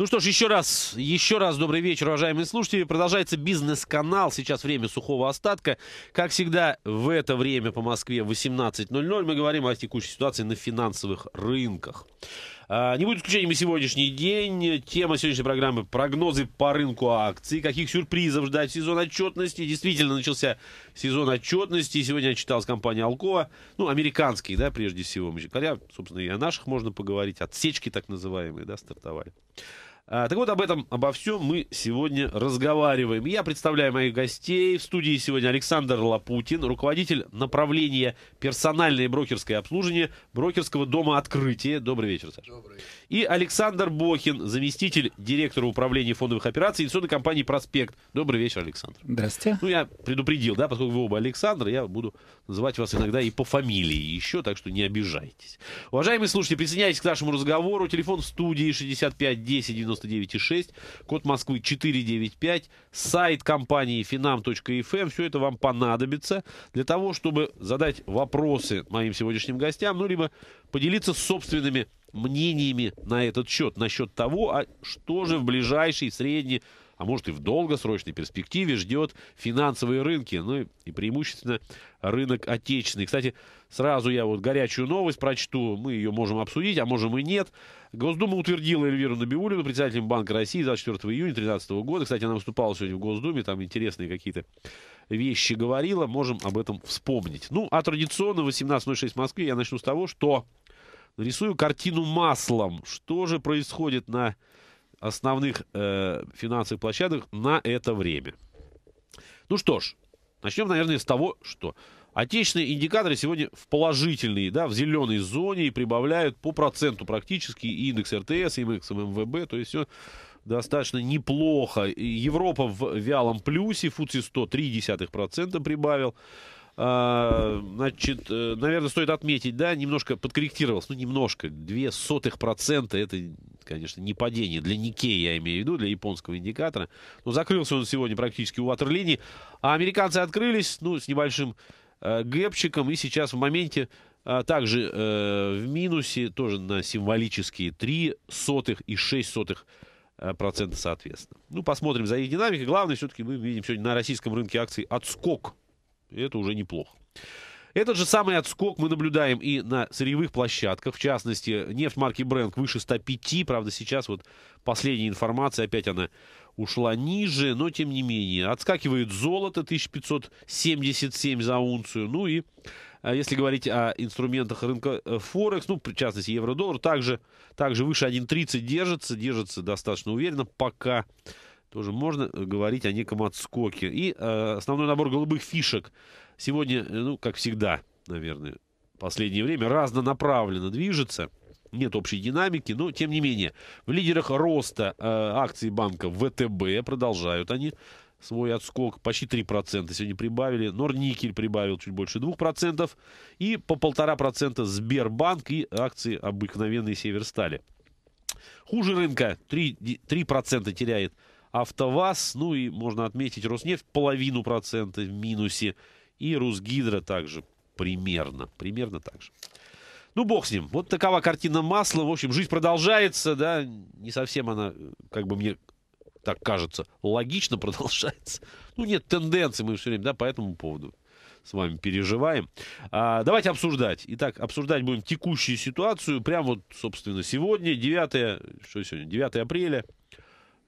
Ну что ж, еще раз, еще раз добрый вечер, уважаемые слушатели. Продолжается бизнес-канал. Сейчас время сухого остатка. Как всегда, в это время по Москве 18.00 мы говорим о текущей ситуации на финансовых рынках. А, не будет исключением и сегодняшний день. Тема сегодняшней программы – прогнозы по рынку акций. Каких сюрпризов ждать в сезон отчетности? Действительно, начался сезон отчетности. Сегодня отчиталась компания с Алкова. Ну, американские, да, прежде всего. Хотя, собственно, и о наших можно поговорить. Отсечки так называемые, да, стартовали. А, так вот, об этом, обо всем мы сегодня разговариваем. Я представляю моих гостей. В студии сегодня Александр Лапутин, руководитель направления персональное брокерское обслуживание брокерского дома «Открытие». Добрый вечер, Саша. Добрый И Александр Бохин, заместитель директора управления фондовых операций инвестиционной компании «Проспект». Добрый вечер, Александр. Здравствуйте. Ну, я предупредил, да, поскольку вы оба Александр, я буду называть вас иногда и по фамилии еще, так что не обижайтесь. Уважаемые слушатели, присоединяйтесь к нашему разговору. Телефон в студии 65 10 90 99,6, код Москвы 495, сайт компании finam.fm. Эм. Все это вам понадобится для того, чтобы задать вопросы моим сегодняшним гостям, ну, либо поделиться собственными мнениями на этот счет, насчет того, а что же в ближайший, средний, а может и в долгосрочной перспективе ждет финансовые рынки, ну и преимущественно рынок отечественный. Кстати, сразу я вот горячую новость прочту, мы ее можем обсудить, а можем и нет. Госдума утвердила Эльвиру Набиулину, председателем Банка России 24 июня 2013 года. Кстати, она выступала сегодня в Госдуме, там интересные какие-то вещи говорила, можем об этом вспомнить. Ну, а традиционно 18.06 в Москве я начну с того, что нарисую картину маслом. Что же происходит на основных э, финансовых площадок на это время. Ну что ж, начнем, наверное, с того, что отечественные индикаторы сегодня в положительной, да, в зеленой зоне и прибавляют по проценту практически индекс РТС, и индекс МВБ, то есть все достаточно неплохо. Европа в вялом плюсе, ФУЦИ 100 3% прибавил. А, значит, э, наверное, стоит отметить, да, немножко подкорректировался, ну, немножко, две сотых процента, это, конечно, не падение для Никей, я имею в виду, для японского индикатора, но ну, закрылся он сегодня практически у ватерлинии, а американцы открылись, ну, с небольшим э, гэпчиком, и сейчас в моменте а также э, в минусе тоже на символические 3 сотых и 6 сотых э, процента соответственно. Ну, посмотрим за их динамикой. Главное, все-таки мы видим сегодня на российском рынке акций отскок это уже неплохо. Этот же самый отскок мы наблюдаем и на сырьевых площадках. В частности, нефть марки Брент выше 105. Правда, сейчас вот последняя информация, опять она ушла ниже, но тем не менее. Отскакивает золото 1577 за унцию. Ну и а, если говорить о инструментах рынка э, Форекс, ну, в частности, евро-доллар, также, также выше 1.30 держится, держится достаточно уверенно, пока тоже можно э, говорить о неком отскоке. И э, основной набор голубых фишек сегодня, э, ну, как всегда, наверное, в последнее время разнонаправленно движется. Нет общей динамики, но тем не менее. В лидерах роста э, акций банка ВТБ продолжают они свой отскок. Почти 3% сегодня прибавили. Норникель прибавил чуть больше 2%. И по 1,5% Сбербанк и акции обыкновенной Северстали. Хуже рынка 3%, 3 теряет АвтоВАЗ, ну и можно отметить Роснефть половину процента в минусе, и Русгидро также примерно, примерно так же. Ну, бог с ним. Вот такова картина масла. В общем, жизнь продолжается, да, не совсем она, как бы мне так кажется, логично продолжается. Ну, нет тенденции, мы все время, да, по этому поводу с вами переживаем. А, давайте обсуждать. Итак, обсуждать будем текущую ситуацию. Прямо вот, собственно, сегодня, 9, что сегодня, 9 апреля.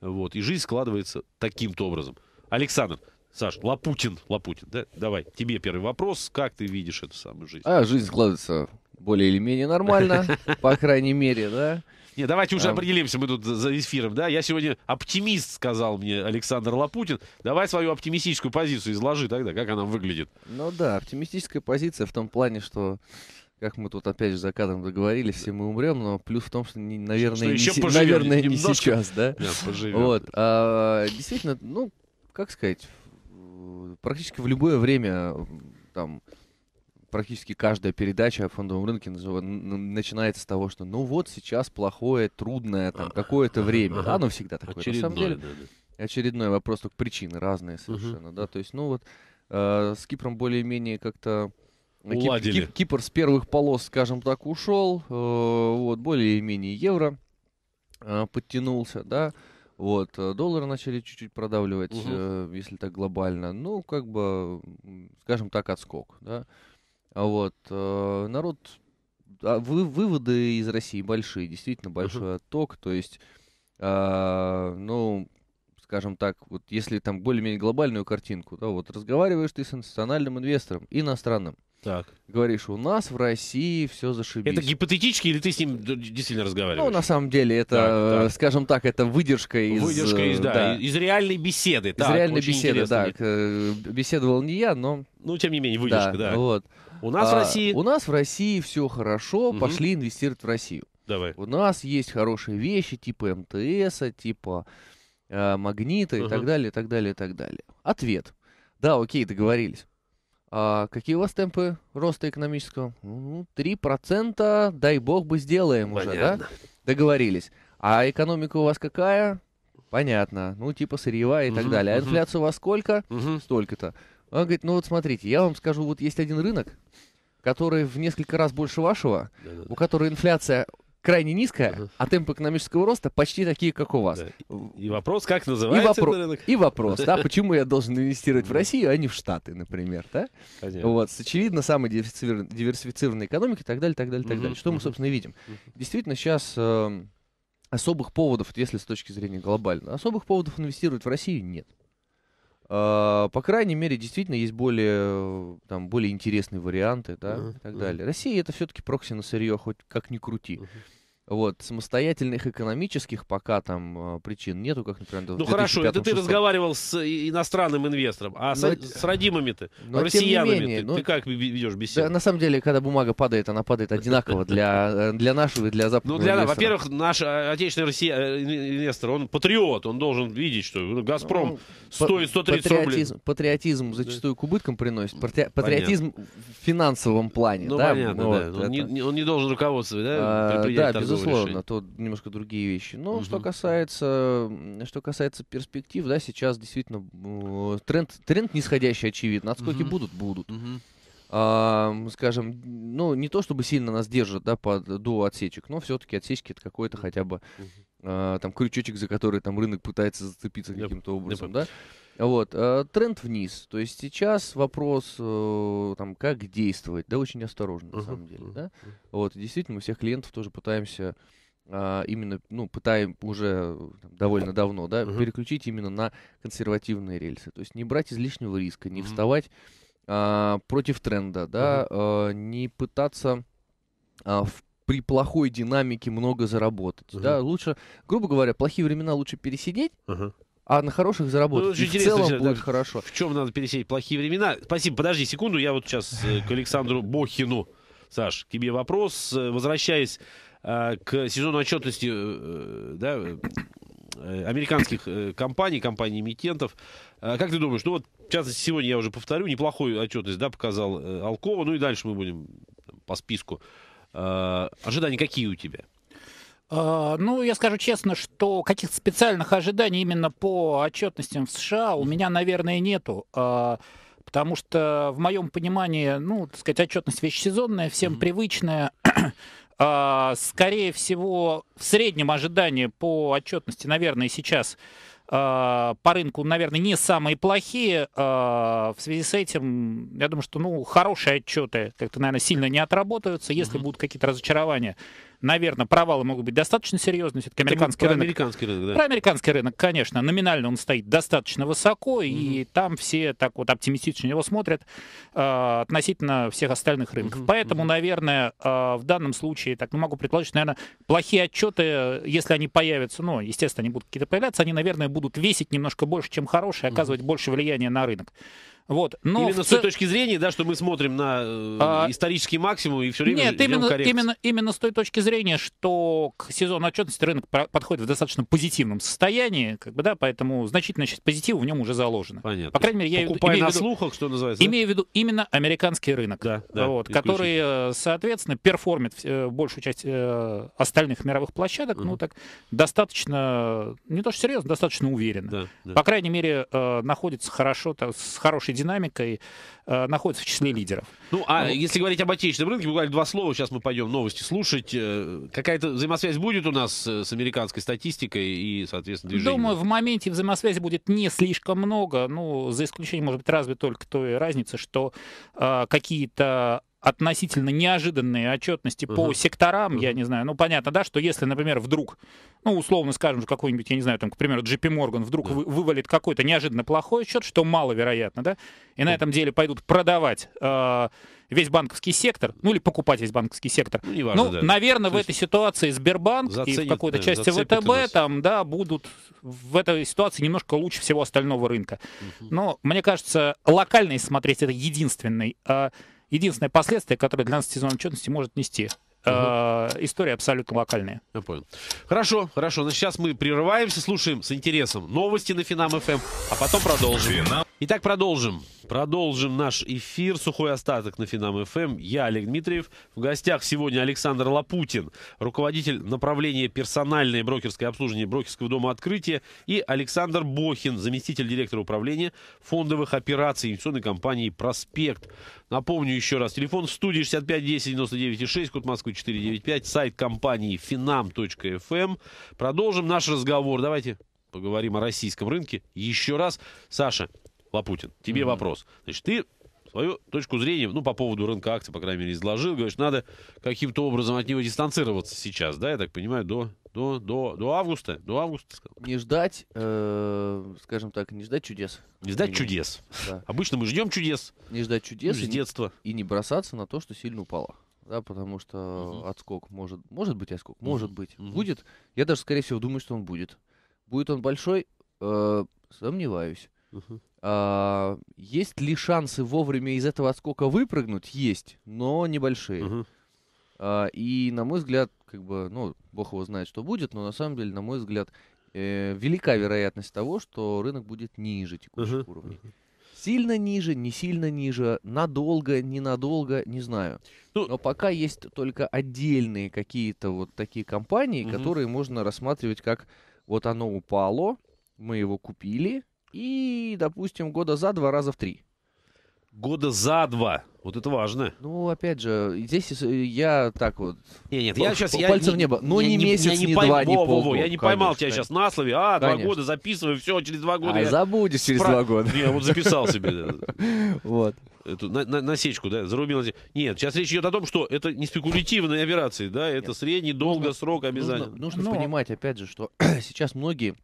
Вот. И жизнь складывается таким-то образом. Александр, Саш, Лапутин, Лапутин, да? Давай, тебе первый вопрос. Как ты видишь эту самую жизнь? А, жизнь складывается более или менее нормально, по крайней мере, да. Не, давайте уже определимся, мы тут за эфиром, да? Я сегодня оптимист, сказал мне Александр Лапутин. Давай свою оптимистическую позицию изложи тогда, как она выглядит. Ну да, оптимистическая позиция в том плане, что как мы тут опять же за кадром договорились, все мы умрем, но плюс в том, что, не, наверное, что не, еще поживем, наверное немножко. сейчас, да? да Вот, а, действительно, ну, как сказать, практически в любое время, там, практически каждая передача о фондовом рынке начинается с того, что, ну вот сейчас плохое, трудное, там, какое-то а, время, ага. да, оно всегда такое. Очередное, на самом деле, да, да. очередной вопрос, только причины разные совершенно, угу. да, то есть, ну вот, э, с Кипром более-менее как-то Уладили. Кип, Кип, Кипр с первых полос, скажем так, ушел. Э, вот, более-менее евро э, подтянулся, да. Вот, э, доллары начали чуть-чуть продавливать, угу. если так глобально. Ну, как бы, скажем так, отскок, да. А вот, народ, а, вы, выводы из России большие, действительно большой угу. отток, то есть, а, ну, скажем так, вот если там более-менее глобальную картинку, да, вот разговариваешь ты с национальным инвестором, иностранным, так. Говоришь, у нас в России все зашибись. Это гипотетически или ты с ним действительно разговариваешь? Ну, на самом деле, это, так, так. скажем так, это выдержка из... Выдержка из, э, да, да. из реальной беседы. Из так, реальной беседы, да. Э, беседовал не я, но... Ну, тем не менее, выдержка, да. да. Вот. У нас а, в России... У нас в России все хорошо, угу. пошли инвестировать в Россию. Давай. У нас есть хорошие вещи типа МТСа, типа э, магнита угу. и так далее, и так далее, и так далее. Ответ. Да, окей, договорились. А, какие у вас темпы роста экономического? Ну, 3%, дай бог бы сделаем Понятно. уже, да? Договорились. А экономика у вас какая? Понятно. Ну, типа сырьевая и угу, так далее. А угу. инфляция у вас сколько? Угу. Столько-то. Он говорит, ну вот смотрите, я вам скажу, вот есть один рынок, который в несколько раз больше вашего, Да-да-да. у которого инфляция крайне низкая, а темпы экономического роста почти такие, как у вас. И вопрос, как называется и вопро- рынок? И вопрос, да, почему я должен инвестировать в Россию, а не в Штаты, например, да? Вот, очевидно, самой диверсифицированной экономики и так далее, так далее, так далее. Что мы, собственно, видим. Действительно, сейчас эм, особых поводов, если с точки зрения глобального, особых поводов инвестировать в Россию нет. А, по крайней мере, действительно есть более, там, более интересные варианты да, uh-huh. и так далее. Россия это все-таки прокси на сырье, хоть как ни крути. Uh-huh. Вот, самостоятельных экономических пока там а, причин нету, как, например, Ну хорошо, это ты разговаривал с иностранным инвестором, а но, с, с родимыми-то, но, россиянами менее, ты, но, ты как ведешь беседу? Да, на самом деле, когда бумага падает, она падает одинаково для, э, для нашего и для западного Ну, для, во-первых, наш а, отечественный россия, э, инвестор, он патриот, он должен видеть, что ну, «Газпром» ну, стоит 130 патриотизм, рублей. Патриотизм зачастую к убыткам приносит, патри, патриотизм понятно. в финансовом плане. Ну, да? понятно, вот, да. Он, не, он не должен руководствовать, да? А, да, безусловно Безусловно, решения. то немножко другие вещи. Но угу. что касается, что касается перспектив, да, сейчас действительно тренд, тренд нисходящий очевидно. Отскоки угу. будут, будут. Угу. А, скажем, ну не то чтобы сильно нас держат, да, под, до отсечек, но все-таки отсечки это какой-то хотя бы угу. а, там крючочек, за который там рынок пытается зацепиться каким-то образом, yep. да. Вот, э, тренд вниз. То есть сейчас вопрос, э, там, как действовать, да, очень осторожно, на uh-huh. самом деле, да. Вот, действительно, мы всех клиентов тоже пытаемся а, именно, ну, пытаем уже там, довольно давно, да, uh-huh. переключить именно на консервативные рельсы. То есть не брать излишнего риска, не uh-huh. вставать а, против тренда, да, uh-huh. а, не пытаться а, в при плохой динамике много заработать. Uh-huh. Да, лучше, грубо говоря, плохие времена лучше пересидеть, uh-huh а на хороших заработать. Ну, и в целом будет так, хорошо. В чем надо пересечь плохие времена? Спасибо, подожди секунду, я вот сейчас э, к Александру Бохину. Саш, тебе вопрос. Э, возвращаясь э, к сезону отчетности э, э да, э, американских компаний, компаний-эмитентов, как ты думаешь, ну вот, в частности, сегодня я уже повторю, неплохую отчетность да, показал Алкова, ну и дальше мы будем там, по списку. Ожидания какие у тебя? А, ну, я скажу честно, что каких-то специальных ожиданий именно по отчетностям в США у меня, наверное, нету. А, потому что, в моем понимании, ну, так сказать, отчетность вещь сезонная, всем mm-hmm. привычная. А, скорее всего, в среднем ожидания по отчетности, наверное, сейчас по рынку, наверное, не самые плохие. В связи с этим, я думаю, что ну, хорошие отчеты как-то, наверное, сильно не отработаются. Если mm-hmm. будут какие-то разочарования, наверное, провалы могут быть достаточно серьезные. Все-таки американский рынок. Американский рынок, да. Про американский рынок, конечно. Номинально он стоит достаточно высоко, угу. и там все так вот оптимистично его смотрят э, относительно всех остальных рынков. Угу. Поэтому, угу. наверное, э, в данном случае, так, ну, могу предположить, наверное, плохие отчеты, если они появятся, ну, естественно, они будут какие-то появляться, они, наверное, будут весить немножко больше, чем хорошие, оказывать угу. больше влияния на рынок. Вот. Но именно в... с той точки зрения, да, что мы смотрим на э, а... исторический максимум и все время Нет, именно, именно, именно с той точки зрения, что к сезону отчетности рынок подходит в достаточно позитивном состоянии, как бы, да, поэтому значительная часть позитива в нем уже заложена. Понятно. По крайней мере, я имею на виду, слухах, что называется. Имею да? в виду именно американский рынок, да, да, вот, который, э, соответственно, перформит э, большую часть остальных мировых площадок, угу. ну так, достаточно, не то что серьезно, достаточно уверенно. Да, да. По крайней мере, находится хорошо, так, с хорошей динамикой, э, находится в числе лидеров. Ну, а вот. если говорить об отечественном рынке, буквально два слова, сейчас мы пойдем новости слушать. Э, какая-то взаимосвязь будет у нас с американской статистикой и, соответственно, движением? Думаю, в моменте взаимосвязи будет не слишком много, ну, за исключением, может быть, разве только той разницы, что э, какие-то относительно неожиданные отчетности uh по секторам, uh я не знаю, ну понятно, да, что если, например, вдруг, ну условно скажем, какой-нибудь, я не знаю, там, к примеру, JP Morgan вдруг yeah. вы, вывалит какой-то неожиданно плохой отчет, что маловероятно, да, и yeah. на этом деле пойдут продавать э, весь банковский сектор, ну или покупать весь банковский сектор. Не важно, ну, ну да. наверное, То в этой ситуации Сбербанк заценит, и в какой-то да, э, части ВТБ там, да, будут в этой ситуации немножко лучше всего остального рынка. uh Но мне кажется, локально смотреть это единственный. А, единственное последствие, которое 12-сезонной отчетности может нести. Угу. История абсолютно локальная. Я понял. Хорошо, хорошо. Значит, сейчас мы прерываемся, слушаем с интересом новости на Финам ФМ, эм, а потом продолжим. Финам Итак, продолжим. Продолжим наш эфир. Сухой остаток на Финам ФМ. Эм. Я Олег Дмитриев. В гостях сегодня Александр Лапутин, руководитель направления персональное брокерское обслуживание брокерского дома Открытие И Александр Бохин, заместитель директора управления фондовых операций инвестиционной компании «Проспект». Напомню еще раз, телефон в студии 65 10 99 6, код Москвы 495, сайт компании finam.fm. Эм». Продолжим наш разговор. Давайте поговорим о российском рынке. Еще раз, Саша, Лапутин, тебе mm-hmm. вопрос. Значит, ты свою точку зрения, ну, по поводу рынка акций, по крайней мере, изложил. Говоришь, надо каким-то образом от него дистанцироваться сейчас, да, я так понимаю, до, до, до, до августа? До августа, сказал. Не ждать, э, скажем так, не ждать чудес. Не ждать чудес. Да. Обычно мы ждем чудес. Не ждать чудес. Ну, с детства. И не бросаться на то, что сильно упало. Да, потому что угу. отскок может, может быть отскок, угу. может быть, угу. будет. Я даже, скорее всего, думаю, что он будет. Будет он большой, э, сомневаюсь. Угу. А, есть ли шансы вовремя из этого отскока выпрыгнуть? Есть, но небольшие. Угу. А, и, на мой взгляд, как бы, ну, бог его знает, что будет, но на самом деле, на мой взгляд, э, велика вероятность того, что рынок будет ниже текущих угу. уровней. Сильно ниже, не сильно ниже, надолго, ненадолго, не знаю. Ну, Но пока есть только отдельные какие-то вот такие компании, угу. которые можно рассматривать как вот оно упало, мы его купили, и, допустим, года за два раза в три. Года за два. Вот это важно. Ну, опять же, здесь я так вот... Нет, нет, я сейчас... Я, пальцем в небо. Но не, не ну, месяц, не, не пойм... два, не полгода. Я не конечно, поймал тебя конечно. сейчас на слове. А, конечно. два года записываю, все, через два года... А я... забудешь через Спра... два года. Я вот записал себе. Вот. Эту, на, на, насечку, да, зарубил. Нет, сейчас речь идет о том, что это не спекулятивные операции, да, это нет. средний, долгосрок обязательно. Нужно, нужно Но... понимать, опять же, что сейчас многие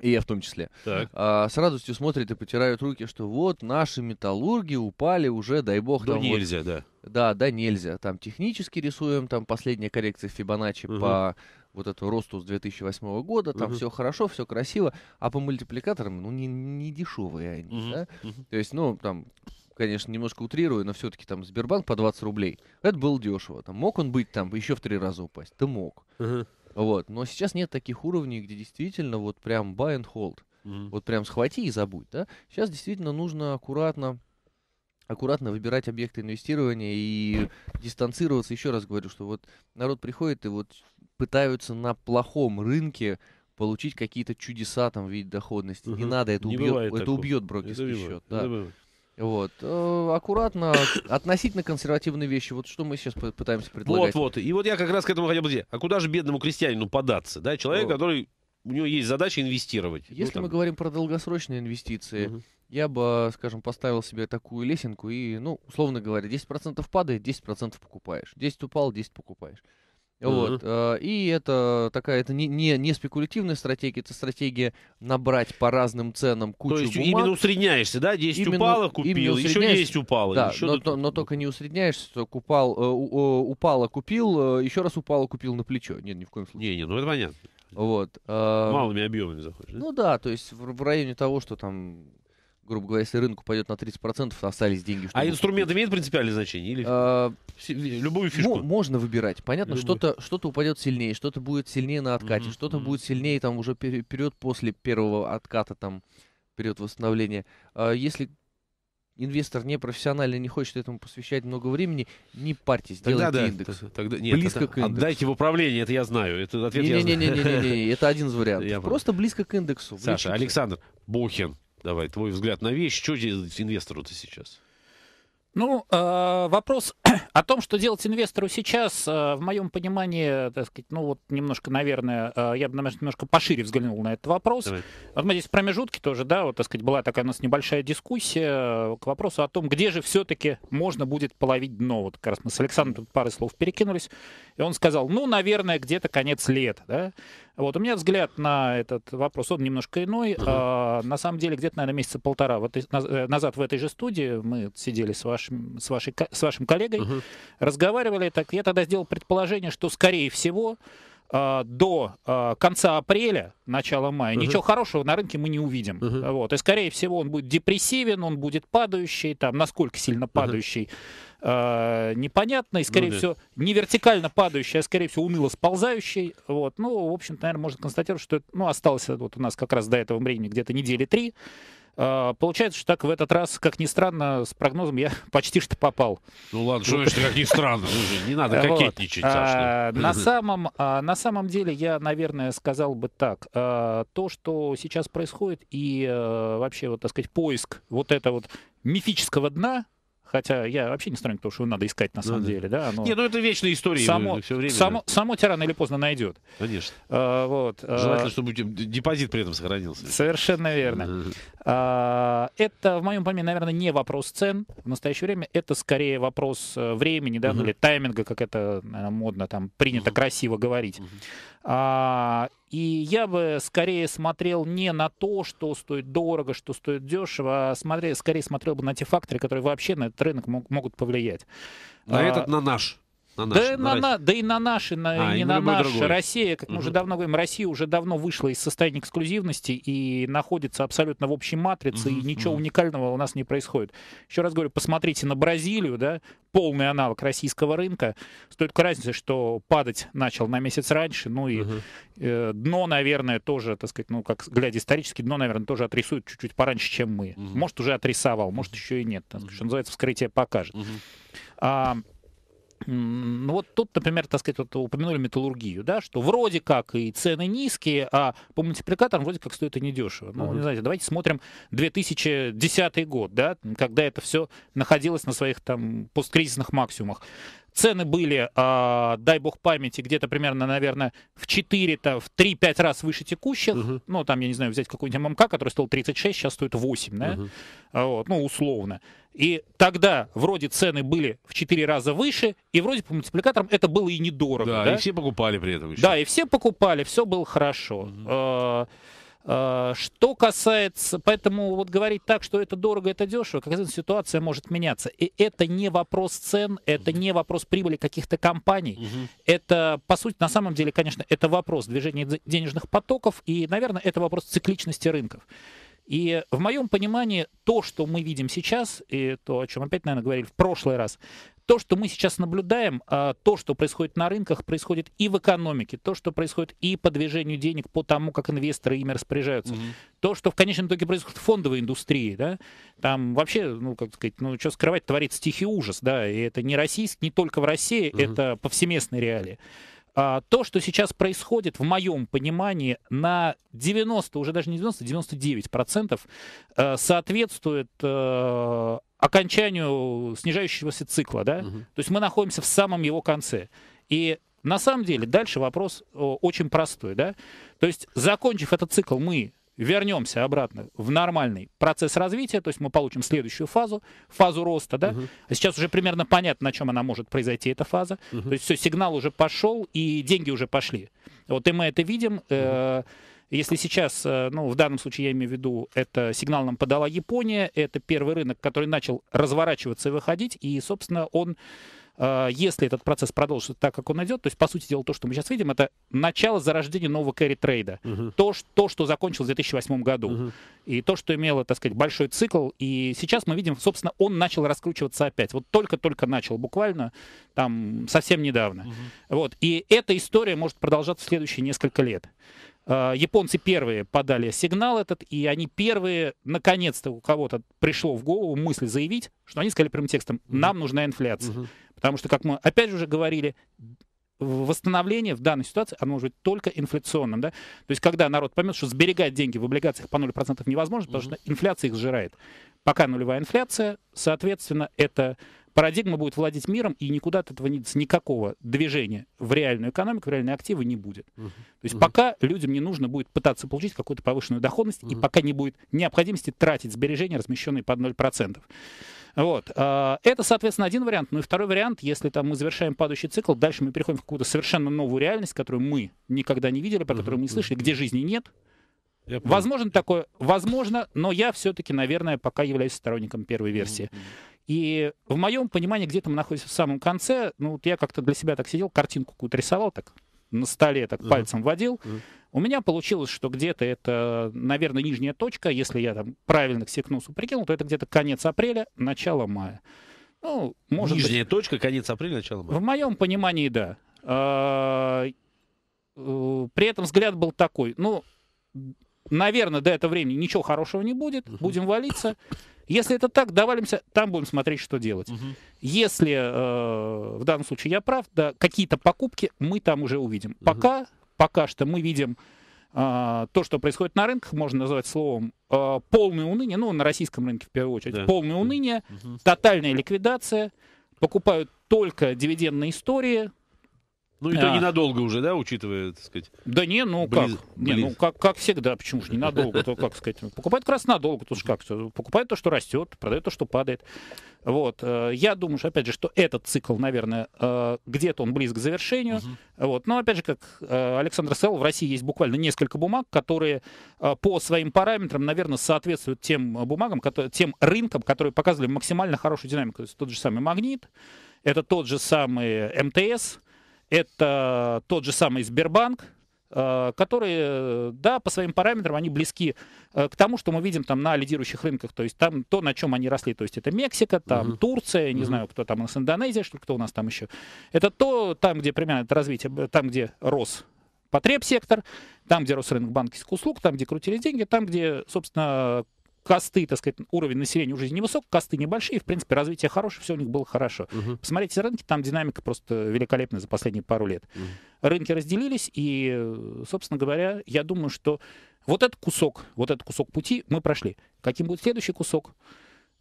и я в том числе. Так. А, с радостью смотрят и потирают руки, что вот наши металлурги упали уже, дай бог. Да нельзя, вот, да. Да, да нельзя. Там технически рисуем, там последняя коррекция Фибоначчи угу. по вот этому росту с 2008 года, там угу. все хорошо, все красиво, а по мультипликаторам, ну, не, не дешевые они, угу. да? Угу. То есть, ну, там, конечно, немножко утрирую, но все-таки там Сбербанк по 20 рублей, это было дешево. Там мог он быть там еще в три раза упасть? Ты мог. Угу. Вот. Но сейчас нет таких уровней, где действительно вот прям buy and hold. Mm-hmm. Вот прям схвати и забудь, да? Сейчас действительно нужно аккуратно аккуратно выбирать объекты инвестирования и дистанцироваться. Еще раз говорю, что вот народ приходит и вот пытаются на плохом рынке получить какие-то чудеса там в виде доходности. Угу. Не надо, это не убьет, это убьет брокерский счет. Да. Это вот. Э, аккуратно, относительно консервативные вещи. Вот что мы сейчас пытаемся предлагать. Вот, вот. И вот я как раз к этому хотел прийти. А куда же бедному крестьянину податься? Да, человек, вот. Э. который у него есть задача инвестировать. Если ну, мы говорим про долгосрочные инвестиции, угу. я бы, скажем, поставил себе такую лесенку и, ну, условно говоря, 10% падает, 10% покупаешь. 10 упал, 10 покупаешь. Вот. Mm-hmm. И это такая это не, не, не спекулятивная стратегия, это стратегия набрать по разным ценам кучу То есть бумаг. именно усредняешься, да? 10 именно, упало купил, еще 10 упало. Да, еще но, до... но, но только не усредняешься, только упал, э, э, упало купил, еще раз упало купил на плечо. Нет, ни в коем случае. Не, не, ну это понятно. Вот. Малыми объемами заходишь. Да? Ну да, то есть в, в районе того, что там грубо говоря, если рынок упадет на 30%, остались деньги. А инструмент имеет принципиальное значение? Или а, любую фишку? Можно выбирать. Понятно, что-то что упадет сильнее, что-то будет сильнее на откате, mm-hmm. что-то mm-hmm. будет сильнее там уже период после первого отката, там, период восстановления. А, если инвестор не профессиональный, не хочет этому посвящать много времени, не парьтесь, тогда делайте да, индекс. Тогда, нет, близко это, к индексу. Отдайте в управление, это я знаю. Это ответ не, я не, знаю. Не, не, не, не, не, это один из вариантов. Я Просто близко к индексу. Саша, Александр Бухин, Давай, твой взгляд на вещь. Что делать инвестору-то сейчас? Ну, э, вопрос о том, что делать инвестору сейчас, э, в моем понимании, так сказать, ну вот немножко, наверное, э, я бы, наверное, немножко пошире взглянул на этот вопрос. Давай. Вот мы здесь в промежутке тоже, да, вот, так сказать, была такая у нас небольшая дискуссия э, к вопросу о том, где же все-таки можно будет половить дно. Вот как раз мы с Александром тут пары слов перекинулись, и он сказал, ну, наверное, где-то конец лета, да. Вот у меня взгляд на этот вопрос, он немножко иной. Угу. А, на самом деле, где-то, наверное, месяца полтора в э, назад в этой же студии мы сидели с вашим, с вашей, с вашим коллегой, угу. разговаривали. Так я тогда сделал предположение, что, скорее всего, а, до а, конца апреля, начала мая, угу. ничего хорошего на рынке мы не увидим. Угу. Вот. И, скорее всего, он будет депрессивен, он будет падающий, там, насколько сильно падающий. Угу э, непонятной, скорее ну, всего, не вертикально падающей, а, скорее всего, уныло сползающей. Вот. Ну, в общем-то, наверное, можно констатировать, что ну, осталось вот у нас как раз до этого времени где-то недели три. Э, получается, что так в этот раз, как ни странно, с прогнозом я почти что попал. Ну ладно, что значит, как ни странно, не надо кокетничать, ну. а, на, самом, а, на самом деле я, наверное, сказал бы так. Э, то, что сейчас происходит и э, вообще, вот, так сказать, поиск вот этого вот мифического дна, Хотя я вообще не сторонник, того, что его надо искать на самом ну, деле. Да. Да, но... Не, ну это вечная история. Само, э, все время... само, само тебя рано или поздно найдет. Конечно. А, вот. А. Желательно, чтобы депозит при этом сохранился. Совершенно верно. а, это в моем понимании, наверное, не вопрос цен в настоящее время. Это скорее вопрос э, времени, да, ну или тайминга, как это наверное, модно там принято красиво говорить. А, и я бы скорее смотрел не на то, что стоит дорого, что стоит дешево, а смотрел, скорее смотрел бы на те факторы, которые вообще на этот рынок мог, могут повлиять. На а, этот, на наш. На наши, да, на, на, на, да и на наши, на, а, не на наши. Россия, как мы уже давно говорим, Россия уже давно вышла из состояния эксклюзивности и находится абсолютно в общей матрице, угу. и ничего угу. уникального у нас не происходит. Еще раз говорю, посмотрите на Бразилию, да, полный аналог российского рынка. стоит разница что падать начал на месяц раньше, ну и угу. э, дно, наверное, тоже, так сказать, ну, как глядя исторически, дно, наверное, тоже отрисует чуть-чуть пораньше, чем мы. Угу. Может, уже отрисовал, может, еще и нет. Так, угу. Что называется, вскрытие покажет. Угу. А, ну вот тут, например, так сказать, вот упомянули металлургию, да, что вроде как и цены низкие, а по мультипликаторам вроде как стоит и недешево. Ну, не знаете, давайте смотрим 2010 год, да, когда это все находилось на своих там посткризисных максимумах. Цены были, э, дай бог памяти, где-то примерно, наверное, в 4, -то, в 3-5 раз выше текущих. Угу. Ну, там, я не знаю, взять какой-нибудь ММК, который стоил 36, сейчас стоит 8, да? Угу. Вот, ну, условно. И тогда вроде цены были в 4 раза выше, и вроде по мультипликаторам это было и недорого. Да, да? и все покупали при этом еще. Да, и все покупали, все было хорошо. Угу. Э Э, что касается, поэтому вот говорить так, что это дорого, это дешево, как раз ситуация может меняться. И это не вопрос цен, это не вопрос прибыли каких-то компаний. Угу. Это, по сути, на самом деле, конечно, это вопрос движения денежных потоков и, наверное, это вопрос цикличности рынков. И в моем понимании то, что мы видим сейчас, и то, о чем опять, наверное, говорили в прошлый раз, то, что мы сейчас наблюдаем, а, то, что происходит на рынках, происходит и в экономике, то, что происходит и по движению денег, по тому, как инвесторы ими распоряжаются, угу. то, что в конечном итоге происходит в фондовой индустрии, да, там вообще, ну, как сказать, ну, что скрывать, творится тихий ужас, да, и это не российский, не только в России, угу. это повсеместные реалии. А, то, что сейчас происходит, в моем понимании, на 90, уже даже не 90, 99 процентов э, соответствует э, окончанию снижающегося цикла, да? Угу. То есть мы находимся в самом его конце. И на самом деле дальше вопрос очень простой, да? То есть закончив этот цикл, мы вернемся обратно в нормальный процесс развития, то есть мы получим следующую фазу, фазу роста, да. Угу. А сейчас уже примерно понятно, на чем она может произойти, эта фаза. Угу. То есть все, сигнал уже пошел, и деньги уже пошли. Вот и мы это видим. Угу. Если сейчас, э, ну, в данном случае я имею в виду, это сигнал нам подала Япония, это первый рынок, который начал разворачиваться и выходить, и, собственно, он Э, если этот процесс продолжится так, как он идет, то есть, по сути дела, то, что мы сейчас видим, это начало зарождения нового кэрри-трейда. Угу. То, то, что закончилось в 2008 году. Угу. И то, что имело, так сказать, большой цикл. И сейчас мы видим, собственно, он начал раскручиваться опять. Вот только-только начал, буквально там совсем недавно. Угу. Вот. И эта история может продолжаться в следующие несколько лет. Э, японцы первые подали сигнал этот, и они первые, наконец-то у кого-то пришло в голову мысль заявить, что они сказали прямым текстом, нам нужна инфляция. Угу. Потому что, как мы опять же уже говорили, восстановление в данной ситуации, оно может быть только инфляционным. Да? То есть, когда народ поймет, что сберегать деньги в облигациях по 0% невозможно, потому что инфляция их сжирает. Пока нулевая инфляция, соответственно, эта парадигма будет владеть миром, и никуда от этого нет никакого движения в реальную экономику, в реальные активы не будет. Uh-huh. То есть uh-huh. пока людям не нужно будет пытаться получить какую-то повышенную доходность, uh-huh. и пока не будет необходимости тратить сбережения, размещенные под 0%. Вот. А, это, соответственно, один вариант. Ну и второй вариант, если там мы завершаем падающий цикл, дальше мы переходим в какую-то совершенно новую реальность, которую мы никогда не видели, про которую мы не слышали, где жизни нет. Я возможно такое, возможно, но я все-таки, наверное, пока являюсь сторонником первой версии. И в моем понимании где-то мы находимся в самом конце. Ну вот я как-то для себя так сидел, картинку какую-то рисовал так на столе, так пальцем водил. У меня получилось, что где-то это, наверное, нижняя точка, если я там правильно к секнусу прикинул, то это где-то конец апреля, начало мая. Ну, может Нижняя быть, точка, конец апреля, начало мая. В моем понимании, да. А, э, при этом взгляд был такой, ну, наверное, до этого времени ничего хорошего не будет, будем валиться. Если это так, давалимся, там будем смотреть, что делать. Угу. Если э, в данном случае я прав, да, какие-то покупки мы там уже увидим. Угу. Пока пока что мы видим а, то, что происходит на рынках, можно назвать словом а, полное уныние, ну, на российском рынке в первую очередь, да. полное уныние, тотальная ликвидация, покупают только дивидендные истории, ну, и а. то ненадолго уже, да, учитывая, так сказать? Да не, ну близ... как? Не, ну близ... ну как, как всегда, почему же ненадолго, то как сказать? Покупает как раз надолго, то же как все. Покупает то, что растет, продает то, что падает. Вот, э, я думаю, что, опять же, что этот цикл, наверное, э, где-то он близок к завершению. Угу. Вот, но, опять же, как э, Александр сказал, в России есть буквально несколько бумаг, которые по своим параметрам, наверное, соответствуют тем бумагам, тем рынкам, которые показывали максимально хорошую динамику. То есть тот же самый «Магнит», это тот же самый МТС, это тот же самый Сбербанк, э, которые, э, да, по своим параметрам они близки э, к тому, что мы видим там на лидирующих рынках, то есть там то, на чем они росли, то есть это Мексика, там uh-huh. Турция, не uh-huh. знаю, кто там у нас Индонезия, что кто у нас там еще, это то, там, где примерно это развитие, там, где рос потребсектор, там, где рос рынок банковских услуг, там, где крутились деньги, там, где, собственно, косты, так сказать, уровень населения уже невысок, косты небольшие, в принципе, развитие хорошее, все у них было хорошо. Угу. Посмотрите рынки, там динамика просто великолепная за последние пару лет. Угу. Рынки разделились, и, собственно говоря, я думаю, что вот этот кусок, вот этот кусок пути мы прошли. Каким будет следующий кусок?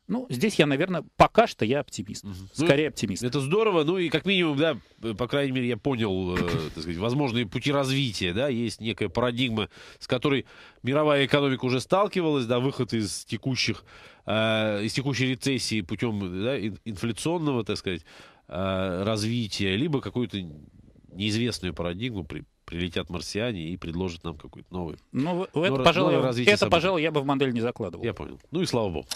Ну, здесь я, наверное, пока что я оптимист. Угу. Скорее ну, оптимист. Это здорово. Ну и как минимум, да, по крайней мере, я понял, э, так сказать, возможные пути развития, да, есть некая парадигма, с которой мировая экономика уже сталкивалась, да, выход из текущих, э, из текущей рецессии путем да, инфляционного, так сказать, э, развития, либо какую-то неизвестную парадигму при, прилетят марсиане и предложат нам какой-то новый. Ну, ну это, пожалуй, новое это, пожалуй, я бы в модель не закладывал. Я понял. Ну и слава богу.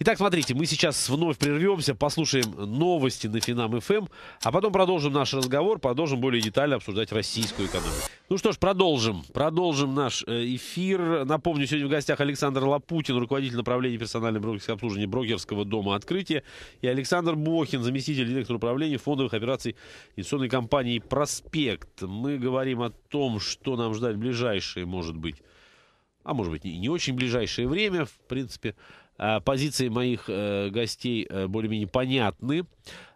Итак, смотрите, мы сейчас вновь прервемся, послушаем новости на Финам ФМ, эм, а потом продолжим наш разговор, продолжим более детально обсуждать российскую экономику. Ну что ж, продолжим. Продолжим наш э, эфир. Напомню, сегодня в гостях Александр Лапутин, руководитель направления персональной брокерского обслуживания брокерского дома «Открытие», и Александр Бохин, заместитель директора управления фондовых операций инвестиционной компании «Проспект». Мы говорим о о том, что нам ждать в ближайшее, может быть, а может быть, не, очень ближайшее время, в принципе, а, позиции моих э, гостей э, более-менее понятны.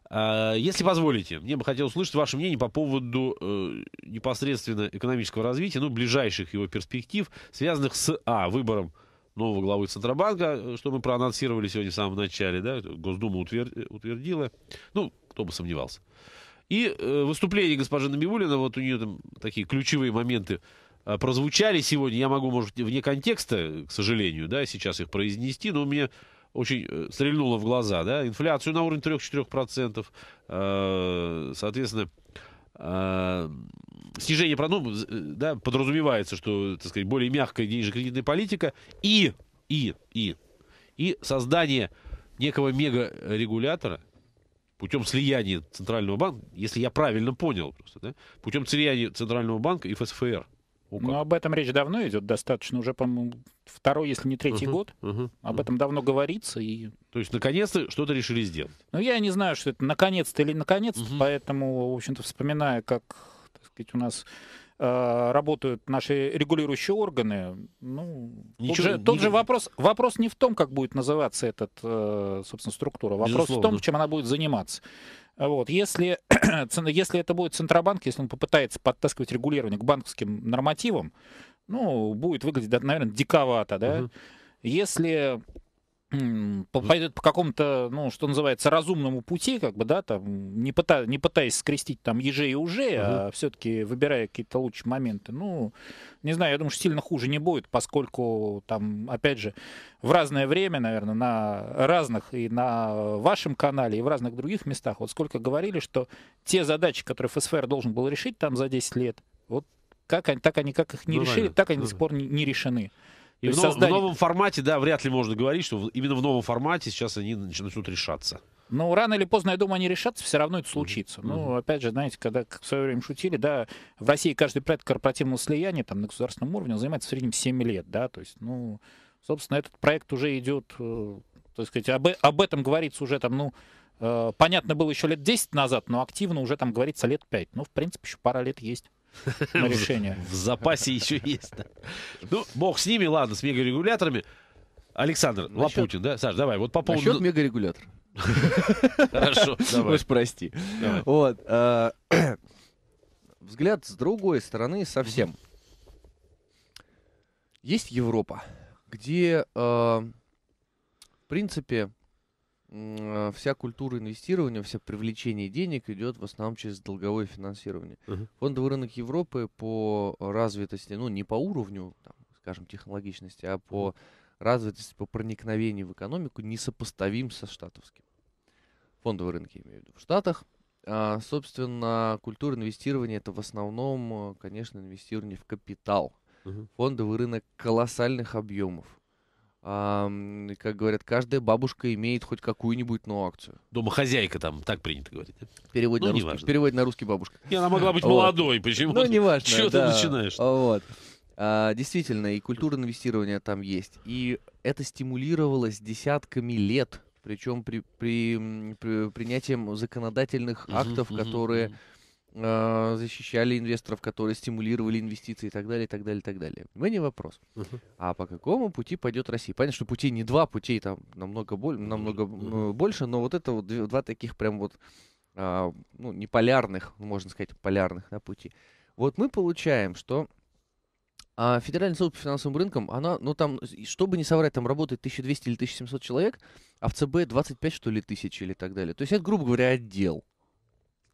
А, если позволите, мне бы хотел услышать ваше мнение по поводу э, непосредственно экономического развития, ну, ближайших его перспектив, связанных с, а, выбором нового главы Центробанка, что мы проанонсировали сегодня в самом начале, да, Госдума утвердила, ну, кто бы сомневался. И э, выступление госпожи Набиулина, вот у нее там такие ключевые моменты э, прозвучали сегодня. Я могу, может, вне контекста, к сожалению, да, сейчас их произнести, но у меня очень э, стрельнуло в глаза, да, инфляцию на уровень 3-4%, а, а, ну, э, соответственно, э, снижение, ну, да, подразумевается, что, так сказать, более мягкая денежно-кредитная политика и, и, и, и создание некого мега-регулятора – путем слияния Центрального банка, если я правильно понял просто, да, путем слияния Центрального банка и ФСФР. Ука. Ну, об этом речь давно идет, достаточно уже, по-моему, второй, если не третий uh-huh, год. Uh-huh, об uh-huh. этом давно говорится. И... То есть, наконец-то что-то решили сделать. Ну, я не знаю, что это наконец-то или наконец-то, uh-huh. поэтому, в общем-то, вспоминая, как, так сказать, у нас Э, работают наши регулирующие органы. Ну, Ничего, тот же, тот же вопрос, вопрос не в том, как будет называться эта, э, собственно, структура. Вопрос Безусловно. в том, чем она будет заниматься. Вот. Если, если это будет Центробанк, если он попытается подтаскивать регулирование к банковским нормативам, ну, будет выглядеть, наверное, диковато, да? Угу. Если пойдет по какому-то, ну, что называется, разумному пути, как бы, да, там, не, пыта, не пытаясь скрестить там еже и уже, угу. а все-таки выбирая какие-то лучшие моменты, ну, не знаю, я думаю, что сильно хуже не будет, поскольку там, опять же, в разное время, наверное, на разных и на вашем канале, и в разных других местах, вот сколько говорили, что те задачи, которые ФСФР должен был решить там за 10 лет, вот как они, а, так они как их не ну, решили, так они да. до сих пор не, не решены. И в, создание... в новом формате, да, вряд ли можно говорить, что именно в новом формате сейчас они начнут решаться. Ну, рано или поздно, я думаю, они решатся, все равно это случится. Mm-hmm. Ну, опять же, знаете, когда как в свое время шутили, да, в России каждый проект корпоративного слияния там на государственном уровне он занимает в среднем 7 лет, да, то есть, ну, собственно, этот проект уже идет, э, то есть, об, об этом говорится уже там, ну, э, понятно было еще лет 10 назад, но активно уже там говорится лет 5. Ну, в принципе, еще пара лет есть. на решение. В запасе еще есть. Ну, бог с ними, ладно, с мегарегуляторами. Александр Лапутин, да? Саш, давай, вот по поводу... Насчет мегарегулятора. Хорошо, давай. Уж прости. Вот. Э, взгляд с другой стороны совсем. Есть Европа, где, э, в принципе, Э, вся культура инвестирования, вся привлечение денег идет в основном через долговое финансирование. Uh-huh. Фондовый рынок Европы по развитости, ну не по уровню, там, скажем, технологичности, а по развитости, по проникновению в экономику несопоставим со штатовским. Фондовый рынок, я имею в виду. В Штатах, а, собственно, культура инвестирования это в основном, конечно, инвестирование в капитал. Uh-huh. Фондовый рынок колоссальных объемов как говорят, каждая бабушка имеет хоть какую-нибудь, но ну, акцию. Домохозяйка там, так принято говорить. Перевод, ну, на, русский, важно. на русский бабушка. И она могла быть молодой, почему? Ну, неважно. Чего ты начинаешь? Вот. А, действительно, и культура инвестирования там есть. И это стимулировалось десятками лет, причем при, принятии законодательных актов, которые... А, защищали инвесторов, которые стимулировали инвестиции и так далее, и так далее, и так далее. У меня вопрос. Uh-huh. А по какому пути пойдет Россия? Понятно, что путей не два, путей там намного, боль, намного uh-huh. больше, но вот это вот два таких прям вот, а, ну, не полярных, можно сказать, полярных на да, пути. Вот мы получаем, что а Федеральный суд по финансовым рынкам, она, ну там, чтобы не соврать, там работает 1200 или 1700 человек, а в ЦБ 25, что ли, тысяч или так далее. То есть это, грубо говоря, отдел.